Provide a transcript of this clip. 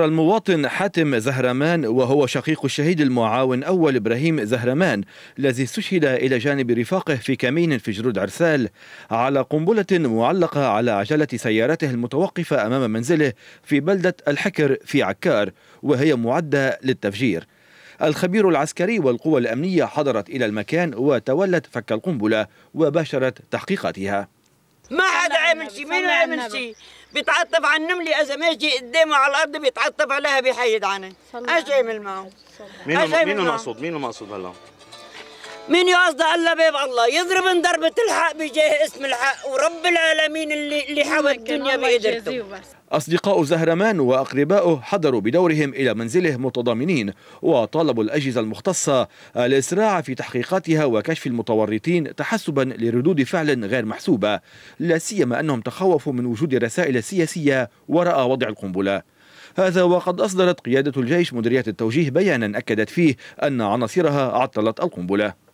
المواطن حاتم زهرمان وهو شقيق الشهيد المعاون أول إبراهيم زهرمان الذي استشهد إلى جانب رفاقه في كمين في جرود عرسال على قنبلة معلقة على عجلة سيارته المتوقفة أمام منزله في بلدة الحكر في عكار وهي معدة للتفجير الخبير العسكري والقوى الأمنية حضرت إلى المكان وتولت فك القنبلة وباشرت تحقيقاتها ما حدا عامل شيء مين عامل شيء بيتعطف على النملة إذا ماشي قدامه على الأرض بيتعطف عليها بيحيد عنها ايش عامل معه؟ مين مين المقصود؟ مين المقصود هلا؟ من يقصد الا باب الله يضرب ضربه الحق بجاه اسم الحق ورب العالمين اللي اللي حوى الدنيا بقدرته أصدقاء زهرمان وأقرباؤه حضروا بدورهم إلى منزله متضامنين وطالبوا الأجهزة المختصة الإسراع في تحقيقاتها وكشف المتورطين تحسبا لردود فعل غير محسوبة لا سيما أنهم تخوفوا من وجود رسائل سياسية وراء وضع القنبلة هذا وقد أصدرت قيادة الجيش مديرية التوجيه بيانا أكدت فيه أن عناصرها عطلت القنبلة